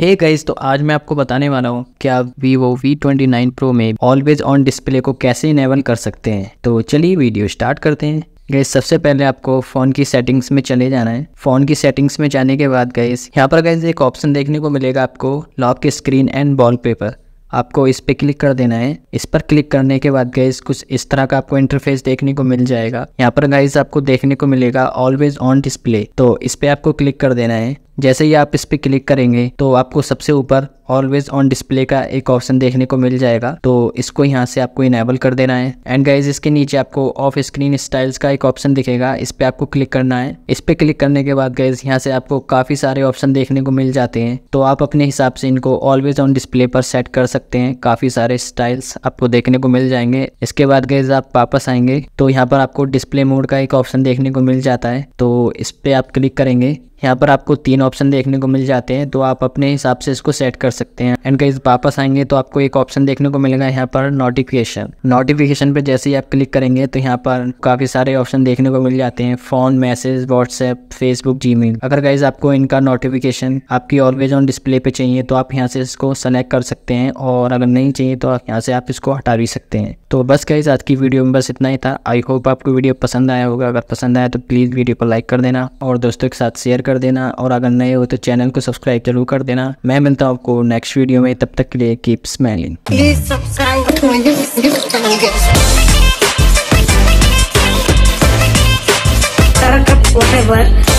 हे hey guys तो आज मैं आपको बताने वाला हूँ कि आप Vivo V twenty nine Pro में ऑलवेज ऑन डिस्प्ले को कैसे इनेबल कर सकते हैं तो चलिए वीडियो स्टार्ट करते हैं गैस सबसे पहले आपको फ़ोन की सेटिंग्स में चले जाना है फ़ोन की सेटिंग्स में जाने के बाद गैस यहाँ पर गैस एक ऑप्शन देखने को मिलेगा आपको lock screen and wallpaper आपको इस पे क्लिक कर देना है इस पर क्लिक करने के बाद गाइज कुछ इस तरह का आपको इंटरफेस देखने को मिल जाएगा यहाँ पर गाइज आपको देखने को मिलेगा ऑलवेज ऑन डिस्प्ले तो इस पे आपको क्लिक कर देना है जैसे ही आप इस पर क्लिक करेंगे तो आपको सबसे ऊपर ऑलवेज ऑन डिस्प्ले का एक ऑप्शन देखने को मिल जाएगा तो इसको यहाँ से आपको इनेबल कर देना है एंड गाइज इसके नीचे आपको ऑफ स्क्रीन स्टाइल्स का एक ऑप्शन दिखेगा इस पर आपको क्लिक करना है इस पर क्लिक करने के बाद गाइज यहाँ से आपको काफ़ी सारे ऑप्शन देखने को मिल जाते हैं तो आप अपने हिसाब से इनको ऑलवेज ऑन डिस्प्ले पर सेट कर सकते हैं काफ़ी सारे स्टाइल्स आपको देखने को मिल जाएंगे इसके बाद गाइज आप वापस आएंगे तो यहाँ पर आपको डिस्प्ले मोड का एक ऑप्शन देखने को मिल जाता है तो इस पर आप क्लिक करेंगे यहाँ पर आपको तीन ऑप्शन देखने को मिल जाते हैं तो आप अपने हिसाब से इसको सेट कर सकते हैं एंड कहीं वापस आएंगे तो आपको एक ऑप्शन देखने को मिलेगा यहाँ पर नोटिफिकेशन नोटिफिकेशन पे जैसे ही आप क्लिक करेंगे तो यहाँ पर काफ़ी सारे ऑप्शन देखने को मिल जाते हैं फ़ोन मैसेज व्हाट्सएप फेसबुक जी अगर गाइज आपको इनका नोटिफिकेशन आपकी ऑलवेज ऑन डिस्प्ले पे चाहिए तो आप यहाँ से इसको सेलेक्ट कर सकते हैं और अगर नहीं चाहिए तो यहाँ से आप इसको हटा भी सकते हैं तो बस गाइज आज की वीडियो में बस इतना ही था आई होप आपको वीडियो पसंद आया होगा अगर पसंद आया तो प्लीज़ वीडियो को लाइक कर दें देना और दोस्तों के साथ शेयर कर देना और अगर नए हो तो चैनल को सब्सक्राइब जरूर कर देना मैं मिलता हूँ आपको नेक्स्ट वीडियो में तब तक के लिए कीप स्माइलिंग